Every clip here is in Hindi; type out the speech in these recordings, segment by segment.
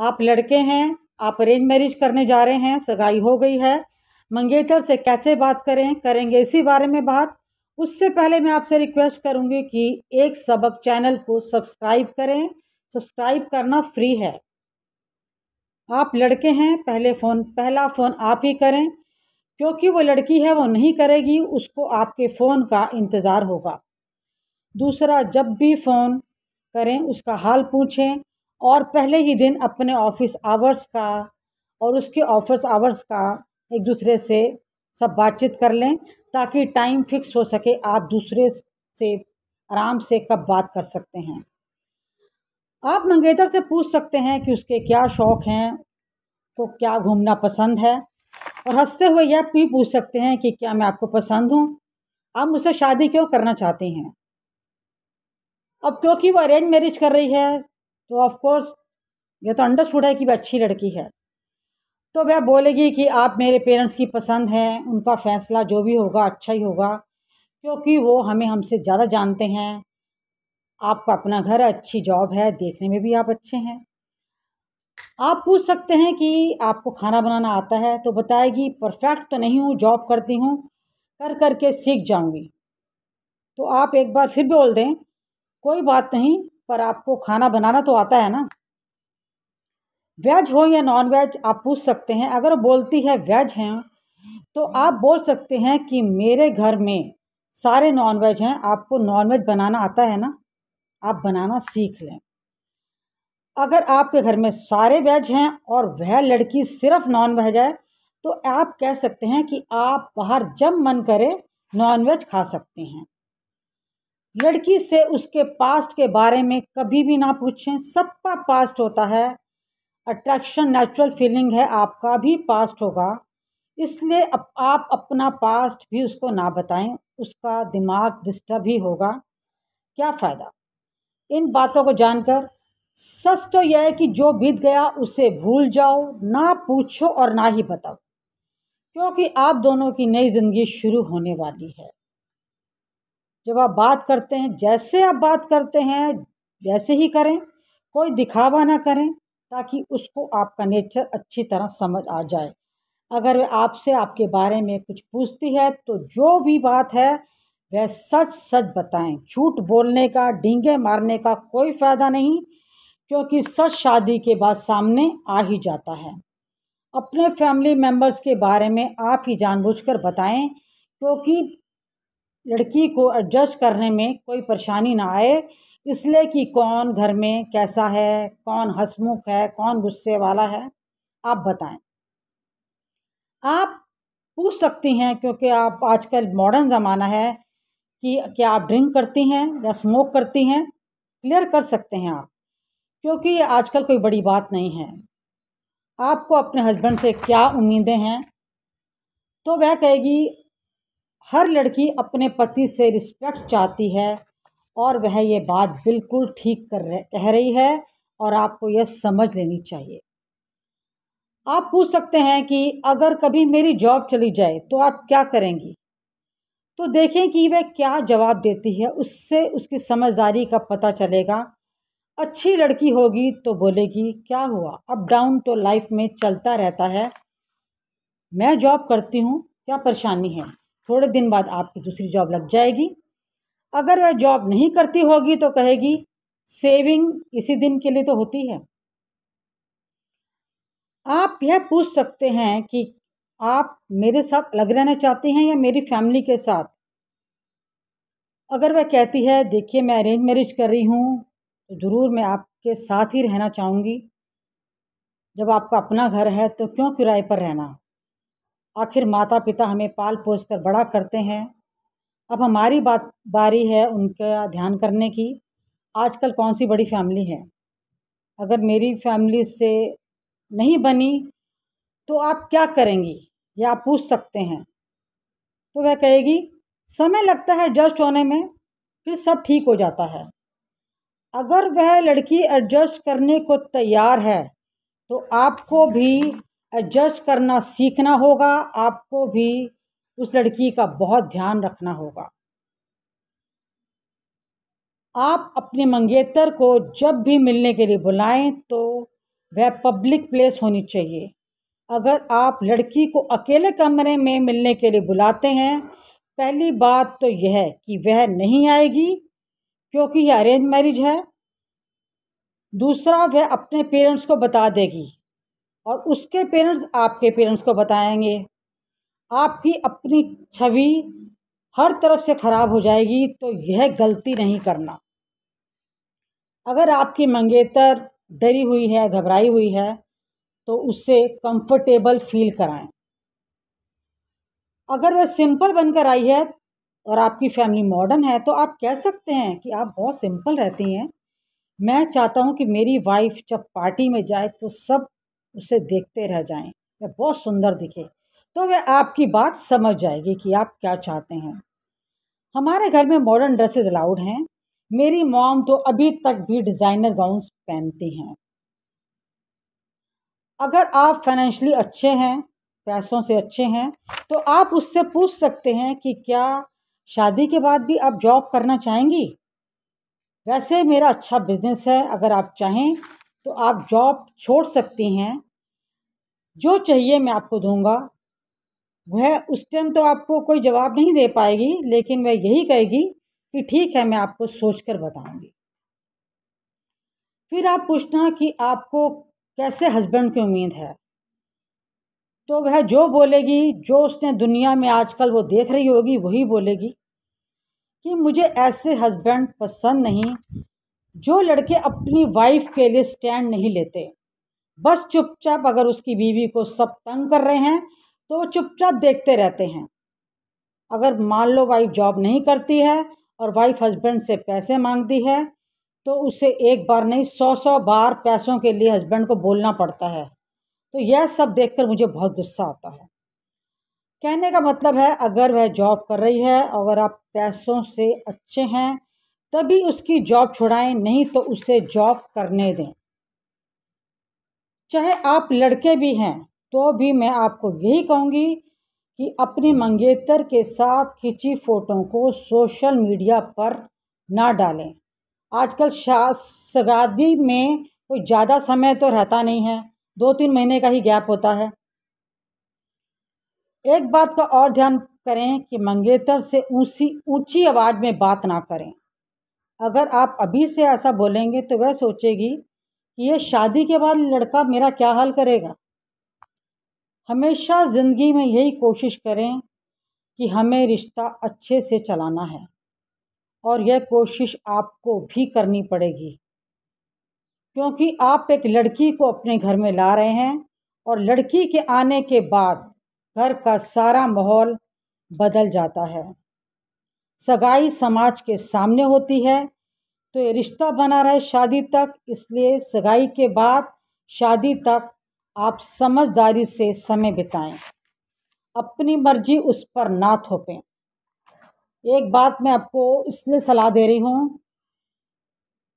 आप लड़के हैं आप अरेंज मैरिज करने जा रहे हैं सगाई हो गई है मंगेतर से कैसे बात करें करेंगे इसी बारे में बात उससे पहले मैं आपसे रिक्वेस्ट करूंगी कि एक सबक चैनल को सब्सक्राइब करें सब्सक्राइब करना फ्री है आप लड़के हैं पहले फ़ोन पहला फ़ोन आप ही करें क्योंकि वो लड़की है वो नहीं करेगी उसको आपके फ़ोन का इंतज़ार होगा दूसरा जब भी फ़ोन करें उसका हाल पूछें और पहले ही दिन अपने ऑफिस आवर्स का और उसके ऑफिस आवर्स का एक दूसरे से सब बातचीत कर लें ताकि टाइम फिक्स हो सके आप दूसरे से आराम से कब बात कर सकते हैं आप मंगेतर से पूछ सकते हैं कि उसके क्या शौक़ हैं को तो क्या घूमना पसंद है और हंसते हुए यह भी पूछ सकते हैं कि क्या मैं आपको पसंद हूँ आप मुझसे शादी क्यों करना चाहती हैं अब क्योंकि वो अरेंज मैरिज कर रही है तो ऑफ़ यह तो अंडरस्टूड है कि वह अच्छी लड़की है तो वह बोलेगी कि आप मेरे पेरेंट्स की पसंद हैं उनका फ़ैसला जो भी होगा अच्छा ही होगा क्योंकि वो हमें हमसे ज़्यादा जानते हैं आपका अपना घर अच्छी जॉब है देखने में भी आप अच्छे हैं आप पूछ सकते हैं कि आपको खाना बनाना आता है तो बताएगी परफेक्ट तो नहीं हूँ जॉब करती हूँ कर कर के सीख जाऊँगी तो आप एक बार फिर बोल दें कोई बात नहीं पर आपको खाना बनाना तो आता है ना वेज हो या नॉन वेज आप पूछ सकते हैं अगर बोलती है वेज हैं तो आप बोल सकते हैं कि मेरे घर में सारे नॉन वेज हैं आपको नॉन वेज बनाना आता है ना आप बनाना सीख लें अगर आपके घर में सारे वेज हैं और वह लड़की सिर्फ नॉन वेज है तो आप कह सकते हैं कि आप बाहर जब मन करे नॉन वेज खा सकते हैं लड़की से उसके पास्ट के बारे में कभी भी ना पूछें सबका पास्ट होता है अट्रैक्शन नेचुरल फीलिंग है आपका भी पास्ट होगा इसलिए आप अपना पास्ट भी उसको ना बताएं उसका दिमाग डिस्टर्ब ही होगा क्या फ़ायदा इन बातों को जानकर सच तो यह है कि जो बीत गया उसे भूल जाओ ना पूछो और ना ही बताओ क्योंकि आप दोनों की नई ज़िंदगी शुरू होने वाली है जब आप बात करते हैं जैसे आप बात करते हैं वैसे ही करें कोई दिखावा ना करें ताकि उसको आपका नेचर अच्छी तरह समझ आ जाए अगर वे आपसे आपके बारे में कुछ पूछती है तो जो भी बात है वह सच सच बताएं झूठ बोलने का डींगे मारने का कोई फ़ायदा नहीं क्योंकि सच शादी के बाद सामने आ ही जाता है अपने फैमिली मेम्बर्स के बारे में आप ही जानबूझकर बताएं क्योंकि लड़की को एडजस्ट करने में कोई परेशानी ना आए इसलिए कि कौन घर में कैसा है कौन हसमुख है कौन गुस्से वाला है आप बताएं आप पूछ सकती हैं क्योंकि आप आजकल मॉडर्न ज़माना है कि क्या आप ड्रिंक करती हैं या स्मोक करती हैं क्लियर कर सकते हैं आप क्योंकि आजकल कोई बड़ी बात नहीं है आपको अपने हस्बैंड से क्या उम्मीदें हैं तो वह कहेगी हर लड़की अपने पति से रिस्पेक्ट चाहती है और वह ये बात बिल्कुल ठीक कर रह, कह रही है और आपको यह समझ लेनी चाहिए आप पूछ सकते हैं कि अगर कभी मेरी जॉब चली जाए तो आप क्या करेंगी तो देखें कि वह क्या जवाब देती है उससे उसकी समझदारी का पता चलेगा अच्छी लड़की होगी तो बोलेगी क्या हुआ अप डाउन तो लाइफ में चलता रहता है मैं जॉब करती हूँ क्या परेशानी है थोड़े दिन बाद आपकी दूसरी जॉब लग जाएगी अगर वह जॉब नहीं करती होगी तो कहेगी सेविंग इसी दिन के लिए तो होती है आप यह पूछ सकते हैं कि आप मेरे साथ अलग रहना चाहती हैं या मेरी फैमिली के साथ अगर वह कहती है देखिए मैं अरेंज मैरिज कर रही हूँ तो ज़रूर मैं आपके साथ ही रहना चाहूँगी जब आपका अपना घर है तो क्यों किराए पर रहना आखिर माता पिता हमें पाल पोस कर बड़ा करते हैं अब हमारी बात बारी है उनका ध्यान करने की आजकल कौन सी बड़ी फैमिली है अगर मेरी फैमिली से नहीं बनी तो आप क्या करेंगी या आप पूछ सकते हैं तो वह कहेगी समय लगता है एडजस्ट होने में फिर सब ठीक हो जाता है अगर वह लड़की एडजस्ट करने को तैयार है तो आपको भी एडजस्ट करना सीखना होगा आपको भी उस लड़की का बहुत ध्यान रखना होगा आप अपने मंगेतर को जब भी मिलने के लिए बुलाएं तो वह पब्लिक प्लेस होनी चाहिए अगर आप लड़की को अकेले कमरे में मिलने के लिए बुलाते हैं पहली बात तो यह है कि वह नहीं आएगी क्योंकि यह अरेंज मैरिज है दूसरा वह अपने पेरेंट्स को बता देगी और उसके पेरेंट्स आपके पेरेंट्स को बताएंगे आपकी अपनी छवि हर तरफ से ख़राब हो जाएगी तो यह गलती नहीं करना अगर आपकी मंगेतर डरी हुई है घबराई हुई है तो उससे कंफर्टेबल फील कराएं अगर वह सिंपल बनकर आई है और आपकी फैमिली मॉडर्न है तो आप कह सकते हैं कि आप बहुत सिंपल रहती हैं मैं चाहता हूँ कि मेरी वाइफ जब पार्टी में जाए तो सब उसे देखते रह जाएं वह बहुत सुंदर दिखे तो वह आपकी बात समझ जाएगी कि आप क्या चाहते हैं हमारे घर में मॉडर्न ड्रेसेस अलाउड हैं मेरी मॉम तो अभी तक भी डिज़ाइनर गाउन्स पहनती हैं अगर आप फाइनेंशली अच्छे हैं पैसों से अच्छे हैं तो आप उससे पूछ सकते हैं कि क्या शादी के बाद भी आप जॉब करना चाहेंगी वैसे मेरा अच्छा बिजनेस है अगर आप चाहें तो आप जॉब छोड़ सकते हैं जो चाहिए मैं आपको दूंगा वह उस टाइम तो आपको कोई जवाब नहीं दे पाएगी लेकिन वह यही कहेगी कि ठीक है मैं आपको सोच कर बताऊँगी फिर आप पूछना कि आपको कैसे हस्बैंड की उम्मीद है तो वह जो बोलेगी जो उसने दुनिया में आजकल वो देख रही होगी वही बोलेगी कि मुझे ऐसे हस्बैंड पसंद नहीं जो लड़के अपनी वाइफ के लिए स्टैंड नहीं लेते बस चुपचाप अगर उसकी बीवी को सब तंग कर रहे हैं तो वो चुपचाप देखते रहते हैं अगर मान लो वाइफ जॉब नहीं करती है और वाइफ हस्बैंड से पैसे मांगती है तो उसे एक बार नहीं सौ सौ बार पैसों के लिए हस्बैंड को बोलना पड़ता है तो यह सब देख मुझे बहुत गुस्सा आता है कहने का मतलब है अगर वह जॉब कर रही है अगर आप पैसों से अच्छे हैं तभी उसकी जॉब छुड़ाएं नहीं तो उसे जॉब करने दें चाहे आप लड़के भी हैं तो भी मैं आपको यही कहूँगी कि अपने मंगेतर के साथ खींची फ़ोटो को सोशल मीडिया पर ना डालें आजकल शादी में कोई ज़्यादा समय तो रहता नहीं है दो तीन महीने का ही गैप होता है एक बात का और ध्यान करें कि मंगेतर से ऊँची ऊंची आवाज़ में बात ना करें अगर आप अभी से ऐसा बोलेंगे तो वह सोचेगी कि यह शादी के बाद लड़का मेरा क्या हाल करेगा हमेशा ज़िंदगी में यही कोशिश करें कि हमें रिश्ता अच्छे से चलाना है और यह कोशिश आपको भी करनी पड़ेगी क्योंकि आप एक लड़की को अपने घर में ला रहे हैं और लड़की के आने के बाद घर का सारा माहौल बदल जाता है सगाई समाज के सामने होती है तो ये रिश्ता बना रहे शादी तक इसलिए सगाई के बाद शादी तक आप समझदारी से समय बिताएं अपनी मर्जी उस पर ना थोपें एक बात मैं आपको इसलिए सलाह दे रही हूँ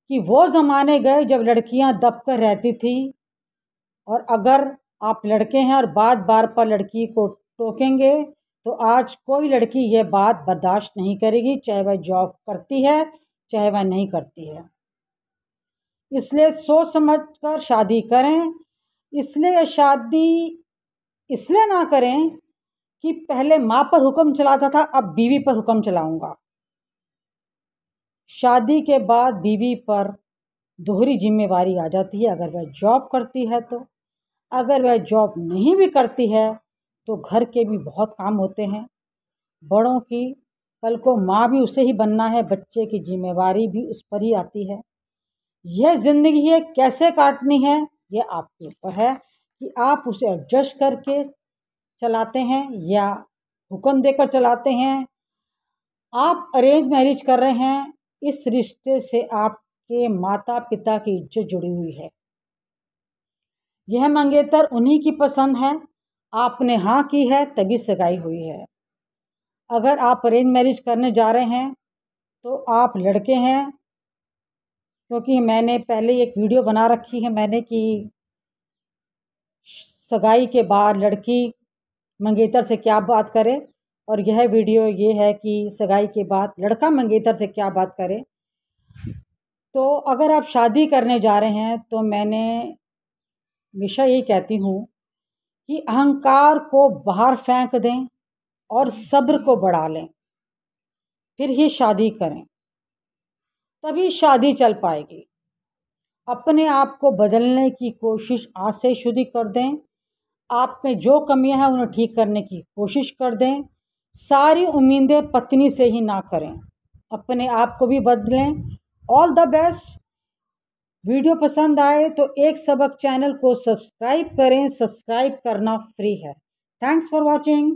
कि वो ज़माने गए जब लड़कियाँ दब कर रहती थी और अगर आप लड़के हैं और बात बार पर लड़की को टोकेंगे तो आज कोई लड़की ये बात बर्दाश्त नहीं करेगी चाहे वह जॉब करती है चाहे वह नहीं करती है इसलिए सोच समझ कर शादी करें इसलिए शादी इसलिए ना करें कि पहले माँ पर हुक्म चलाता था अब बीवी पर हुक्म चलाऊंगा शादी के बाद बीवी पर दोहरी जिम्मेवारी आ जाती है अगर वह जॉब करती है तो अगर वह जॉब नहीं भी करती है तो घर के भी बहुत काम होते हैं बड़ों की कल को माँ भी उसे ही बनना है बच्चे की जिम्मेवारी भी उस पर ही आती है यह ज़िंदगी है कैसे काटनी है यह आपके ऊपर है कि आप उसे एडजस्ट करके चलाते हैं या हुक्म देकर चलाते हैं आप अरेंज मैरिज कर रहे हैं इस रिश्ते से आपके माता पिता की इज्जत जुड़ी हुई है यह मंगेतर उन्हीं की पसंद है आपने हाँ की है तभी सगाई हुई है अगर आप अरेंज मैरिज करने जा रहे हैं तो आप लड़के हैं क्योंकि मैंने पहले एक वीडियो बना रखी है मैंने कि सगाई के बाद लड़की मंगेतर से क्या बात करे और यह वीडियो ये है कि सगाई के बाद लड़का मंगेतर से क्या बात करे तो अगर आप शादी करने जा रहे हैं तो मैंने हमेशा यही कहती हूँ कि अहंकार को बाहर फेंक दें और सब्र को बढ़ा लें फिर ही शादी करें तभी शादी चल पाएगी अपने आप को बदलने की कोशिश आज से शुरू कर दें आप में जो कमियां हैं उन्हें ठीक करने की कोशिश कर दें सारी उम्मीदें पत्नी से ही ना करें अपने आप को भी बदलें ऑल द बेस्ट वीडियो पसंद आए तो एक सबक चैनल को सब्सक्राइब करें सब्सक्राइब करना फ्री है थैंक्स फॉर वॉचिंग